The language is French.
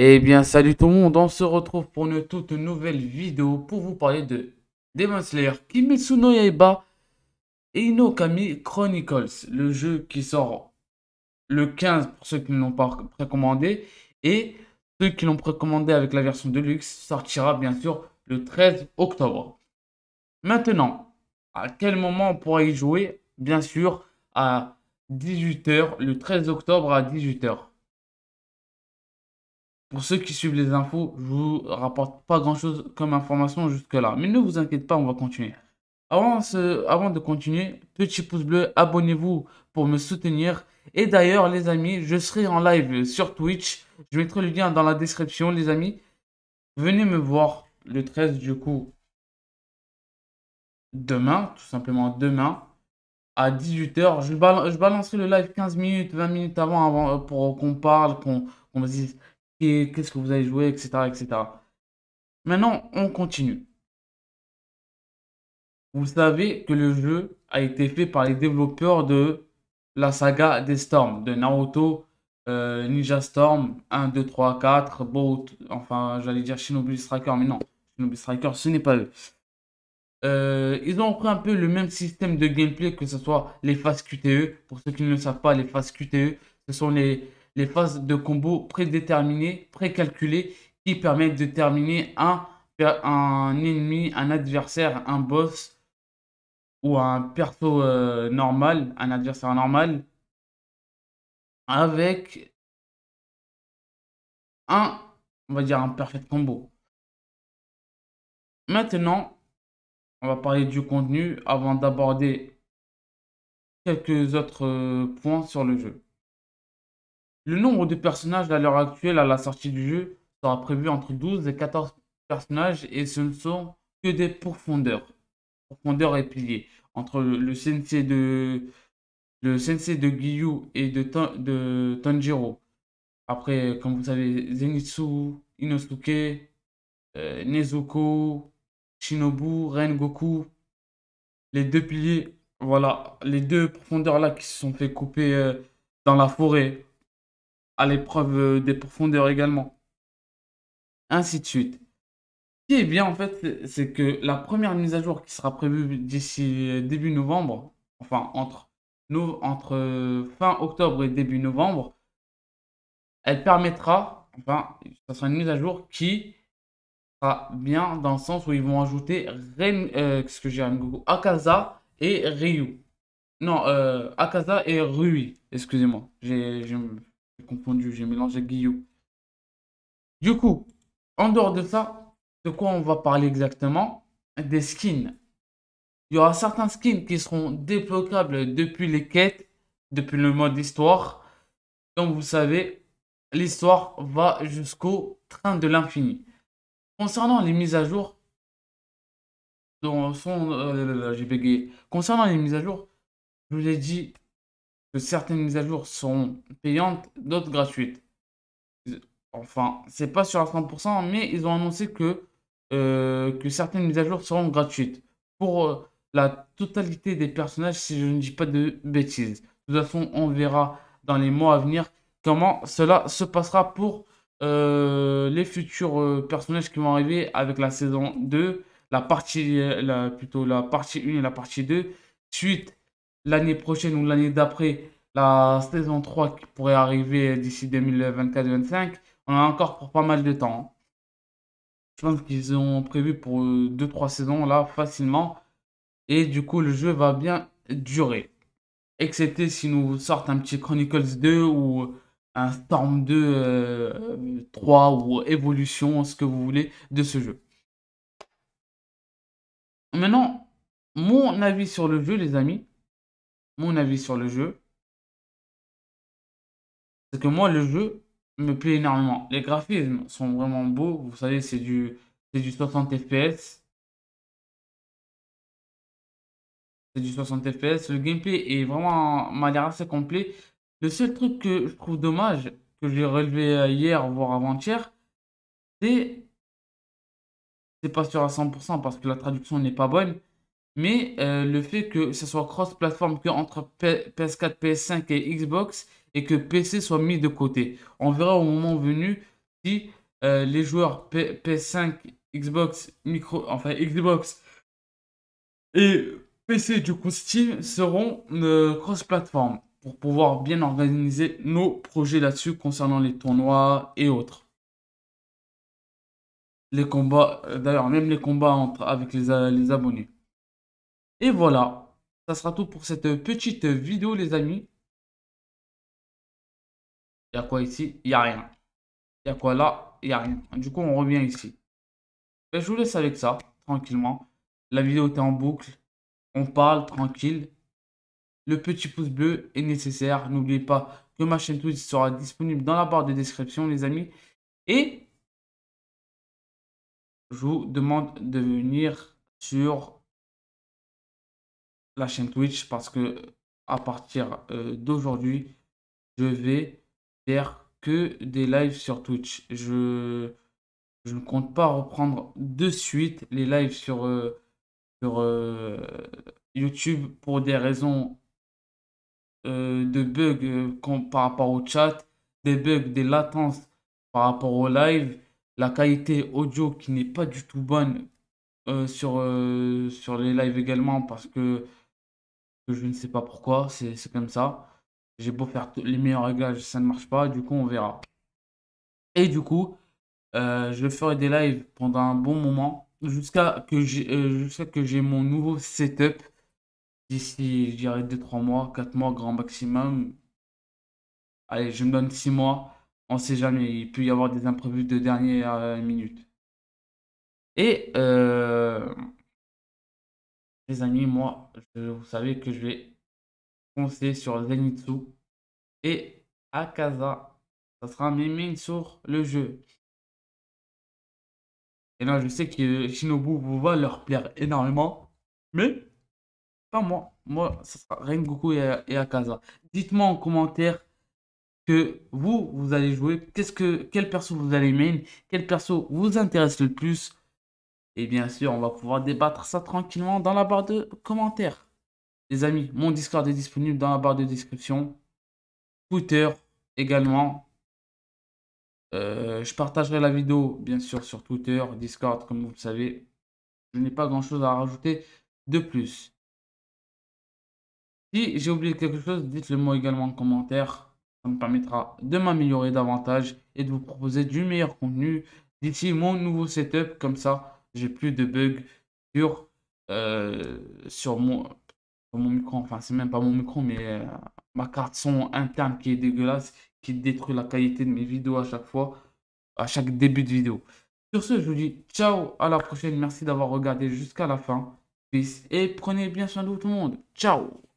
Eh bien, salut tout le monde, on se retrouve pour une toute nouvelle vidéo pour vous parler de Demon Slayer Kimetsu no Yaiba et Inokami Chronicles, le jeu qui sort le 15 pour ceux qui ne l'ont pas précommandé et ceux qui l'ont précommandé avec la version Deluxe sortira bien sûr le 13 octobre. Maintenant, à quel moment on pourra y jouer Bien sûr, à 18h, le 13 octobre à 18h. Pour ceux qui suivent les infos, je vous rapporte pas grand chose comme information jusque-là. Mais ne vous inquiétez pas, on va continuer. Avant, de continuer, petit pouce bleu, abonnez-vous pour me soutenir. Et d'ailleurs, les amis, je serai en live sur Twitch. Je mettrai le lien dans la description, les amis. Venez me voir le 13, du coup, demain, tout simplement demain, à 18h. Je, balancerai le live 15 minutes, 20 minutes avant, avant pour qu'on parle, qu'on me dise qu'est-ce que vous allez jouer, etc., etc. Maintenant, on continue. Vous savez que le jeu a été fait par les développeurs de la saga des Storms, de Naruto, euh, Ninja Storm, 1, 2, 3, 4, Boat, enfin j'allais dire Shinobi Striker, mais non, Shinobi Striker, ce n'est pas eux. Euh, ils ont pris un peu le même système de gameplay que ce soit les phases QTE. Pour ceux qui ne le savent pas, les phases QTE, ce sont les, les phases de combo prédéterminées, précalculées, qui permettent de terminer un, ennemi, un adversaire, un boss ou un perso euh, normal, un adversaire normal, avec un, on va dire, un perfect combo. Maintenant, on va parler du contenu avant d'aborder quelques autres euh, points sur le jeu. Le nombre de personnages à l'heure actuelle à la sortie du jeu sera prévu entre 12 et 14 personnages et ce ne sont que des profondeurs. Profondeurs et piliers. Entre le sensei de, le de Gyu et de, Tanjiro. Après, comme vous savez, Zenitsu, Inosuke, euh, Nezuko, Shinobu, Rengoku. Les deux piliers, voilà, les deux profondeurs là qui se sont fait couper euh, dans la forêt à l'épreuve euh, des profondeurs également. Ainsi de suite. Ce qui est bien en fait, c'est que la première mise à jour qui sera prévue d'ici euh, début novembre, enfin entre, nous entre euh, fin octobre et début novembre, elle permettra, enfin, ça sera une mise à jour qui sera bien dans le sens où ils vont ajouter Ren, ce que j'ai Akaza et Ryu. Non, euh, Akaza et Rui, excusez-moi, j'ai confondu, j'ai mélangé Guillou. Du coup, en dehors de ça, de quoi on va parler exactement Des skins. Il y aura certains skins qui seront débloquables depuis les quêtes, depuis le mode histoire. Comme vous savez, l'histoire va jusqu'au train de l'infini. Concernant les mises à jour, dont son euh, Concernant les mises à jour, je vous l'ai dit certaines mises à jour sont payantes, d'autres gratuites. Enfin, c'est pas sur la 30%, mais ils ont annoncé que, euh, que certaines mises à jour seront gratuites pour euh, la totalité des personnages, si je ne dis pas de bêtises. De toute façon, on verra dans les mois à venir comment cela se passera pour euh, les futurs personnages qui vont arriver avec la saison 2, la partie, la, plutôt la partie 1 et la partie 2, suite l'année prochaine ou l'année d'après, la saison 3 qui pourrait arriver d'ici 2024 25 on a encore pour pas mal de temps. Hein. Je pense qu'ils ont prévu pour 2-3 euh, saisons là facilement. Et du coup, le jeu va bien durer. Excepté si nous sortent un petit Chronicles 2 ou un Storm 2 3 euh, ou évolution, ce que vous voulez, de ce jeu. Maintenant, mon avis sur le jeu, les amis mon avis sur le jeu, c'est que moi, le jeu me plaît énormément. Les graphismes sont vraiment beaux. Vous savez, c'est du, du 60 FPS. C'est du 60 FPS. Le gameplay est vraiment, m'a assez complet. Le seul truc que je trouve dommage, que j'ai relevé euh, hier, voire avant-hier, c'est c'est pas sûr à 100% parce que la traduction n'est pas bonne. Mais euh, le fait que ce soit cross-platform que entre PS4, PS5 et Xbox et que PC soit mis de côté. On verra au moment venu si euh, les joueurs PS5, Xbox, micro, enfin Xbox et PC du coup Steam seront euh, cross-platform pour pouvoir bien organiser nos projets là-dessus concernant les tournois et autres. Les combats, d'ailleurs, même les combats entre, avec les abonnés. Et voilà, ça sera tout pour cette petite vidéo les amis. Il y a quoi ici Il n'y a rien. Il y a quoi là Il n'y a rien. Du coup, on revient ici. Ben, je vous laisse avec ça, tranquillement. La vidéo est en boucle. On parle tranquille. Le petit pouce bleu est nécessaire. N'oubliez pas que ma chaîne Twitch sera disponible dans la barre de description, les amis. Et je vous demande de venir sur la chaîne Twitch parce que à partir euh, d'aujourd'hui, je vais faire que des lives sur Twitch. Je, je ne compte pas reprendre de suite les lives sur, euh, sur euh, YouTube pour des raisons de bugs par rapport au chat, des bugs, des latences par rapport au live, la qualité audio qui n'est pas du tout bonne sur, sur les lives également parce que je ne sais pas pourquoi, c'est comme ça. J'ai beau faire les meilleurs réglages, ça ne marche pas, du coup on verra. Et du coup, euh, je ferai des lives pendant un bon moment, jusqu'à que j'ai euh, que j'ai mon nouveau setup, d'ici, je dirais, 2-3 mois, 4 mois grand maximum. Allez, je me donne 6 mois, on sait jamais, il peut y avoir des imprévus de dernière euh, minute. Et... Les amis, moi, vous savez que je vais foncer sur Zenitsu et Akaza. Ça sera mes mains sur le jeu. Et là, je sais que Shinobu vous va leur plaire énormément. Mais, pas moi. Moi, ça sera Rengoku et, et Akaza. Dites-moi en commentaire que vous, vous allez jouer. Qu'est-ce que, quel perso vous allez main Quel perso vous intéresse le plus et bien sûr, on va pouvoir débattre ça tranquillement dans la barre de commentaires. Les amis, mon Discord est disponible dans la barre de description. Twitter également. Euh, je partagerai la vidéo, bien sûr, sur Twitter, Discord, comme vous le savez. Je n'ai pas grand-chose à rajouter de plus. Si j'ai oublié quelque chose, dites-le moi également en commentaire. Ça me permettra de m'améliorer davantage et de vous proposer du meilleur contenu d'ici mon nouveau setup. Comme ça, j'ai plus de bugs sur, euh, sur, mon, mon micro. Enfin, c'est même pas mon micro, mais euh, ma carte son interne qui est dégueulasse, qui détruit la qualité de mes vidéos à chaque fois, à chaque début de vidéo. Sur ce, je vous dis ciao, à la prochaine. Merci d'avoir regardé jusqu'à la fin. Et prenez bien soin de vous tout le monde. Ciao